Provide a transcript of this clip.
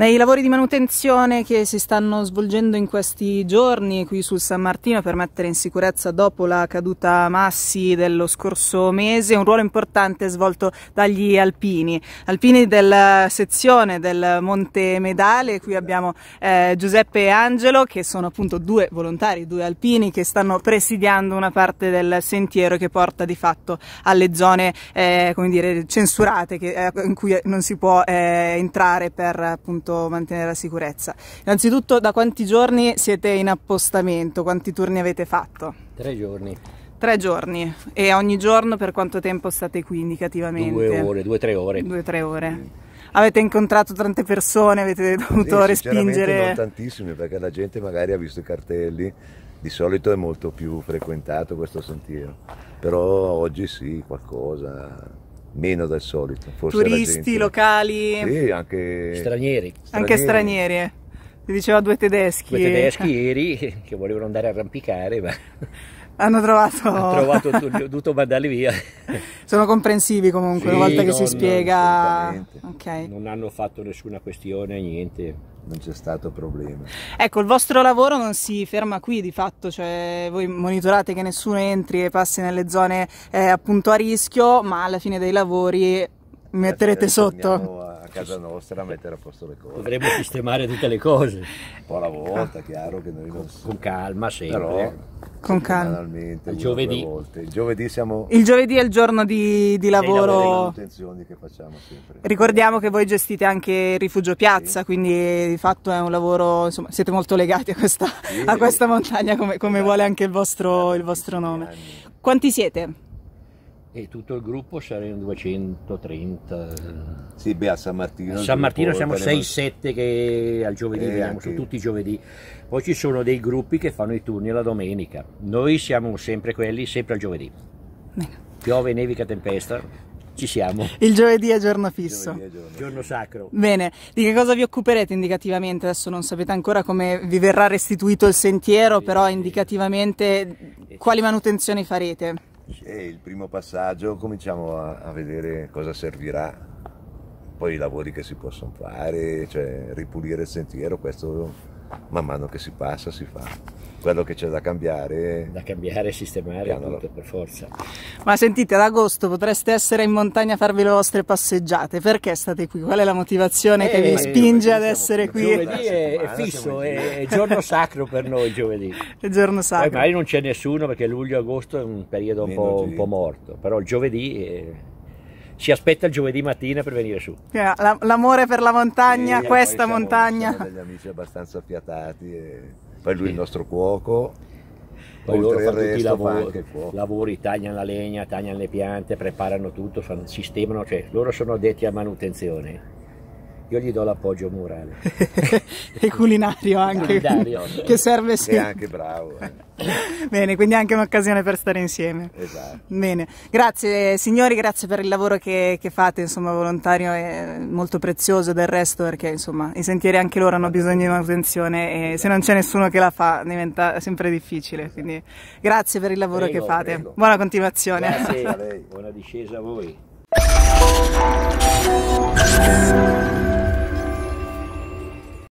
Nei lavori di manutenzione che si stanno svolgendo in questi giorni qui sul San Martino per mettere in sicurezza dopo la caduta massi dello scorso mese, un ruolo importante svolto dagli alpini, alpini della sezione del Monte Medale, qui abbiamo eh, Giuseppe e Angelo che sono appunto due volontari, due alpini che stanno presidiando una parte del sentiero che porta di fatto alle zone eh, come dire, censurate che, eh, in cui non si può eh, entrare per appunto dovuto mantenere la sicurezza. Innanzitutto, da quanti giorni siete in appostamento? Quanti turni avete fatto? Tre giorni. Tre giorni e ogni giorno per quanto tempo state qui indicativamente? Due ore, due tre ore. Due tre ore. Mm. Avete incontrato tante persone, avete dovuto sì, respingere? Non tantissime perché la gente magari ha visto i cartelli, di solito è molto più frequentato questo sentiero, però oggi sì, qualcosa meno del solito. Forse Turisti, locali? Sì, anche stranieri. stranieri. Anche stranieri, eh. Ti diceva due tedeschi. Due tedeschi ieri che volevano andare a arrampicare, ma... Hanno trovato... Hanno trovato ho dovuto mandarli via. Sono comprensivi comunque, sì, una volta non, che si spiega... Okay. Non hanno fatto nessuna questione, niente. Non c'è stato problema. Ecco, il vostro lavoro non si ferma qui di fatto, cioè voi monitorate che nessuno entri e passi nelle zone eh, appunto a rischio, ma alla fine dei lavori metterete sotto casa nostra, mettere a posto le cose. Dovremmo sistemare tutte le cose. Un po' alla volta, chiaro che noi con, non so. Con calma, sempre. Però, con calma. Il giovedì. Il giovedì, siamo... il giovedì è il giorno di, di lavoro. Che facciamo sempre. Ricordiamo che voi gestite anche Rifugio Piazza, sì. quindi di fatto è un lavoro, insomma, siete molto legati a questa, sì. a questa montagna come, come sì. vuole anche il vostro, il vostro nome. Quanti siete? e tutto il gruppo saremo 230. Sì, beh, a San Martino. A San Martino siamo 6-7 che al giovedì, eh, vediamo, anche... tutti i giovedì. Poi ci sono dei gruppi che fanno i turni la domenica. Noi siamo sempre quelli, sempre al giovedì. Bene. Piove, nevica, tempesta. Ci siamo. Il giovedì è giorno fisso. È giorno. giorno sacro. Bene, di che cosa vi occuperete indicativamente? Adesso non sapete ancora come vi verrà restituito il sentiero, però indicativamente eh, quali manutenzioni farete? E il primo passaggio cominciamo a, a vedere cosa servirà poi i lavori che si possono fare, cioè ripulire il sentiero, questo man mano che si passa si fa quello che c'è da cambiare. Da cambiare, sistemare Piano. tutto per forza. Ma sentite, ad agosto potreste essere in montagna a farvi le vostre passeggiate, perché state qui? Qual è la motivazione eh, che vi eh, spinge ad essere qui? Giovedì è, è fisso, eh. è, giorno sacro per noi giovedì. È giorno sacro. Poi magari non c'è nessuno perché luglio-agosto è un periodo un po', un po', morto, però il giovedì... È ci aspetta il giovedì mattina per venire su. L'amore per la montagna, sì, questa siamo, montagna. Siamo degli amici abbastanza affiatati, e... poi lui è il nostro cuoco. Poi loro fanno tutti i lavori, lavori, tagliano la legna, tagliano le piante, preparano tutto, sistemano, cioè loro sono addetti a manutenzione io gli do l'appoggio morale. e culinario anche, culinario, che serve sempre. E anche bravo. Eh. Bene, quindi anche un'occasione per stare insieme. Esatto. Bene, grazie signori, grazie per il lavoro che, che, fate, insomma volontario è molto prezioso del resto perché insomma i sentieri anche loro hanno bisogno di manutenzione e se non c'è nessuno che la fa diventa sempre difficile, quindi grazie per il lavoro prego, che fate, prego. buona continuazione. Grazie a lei, buona discesa a voi.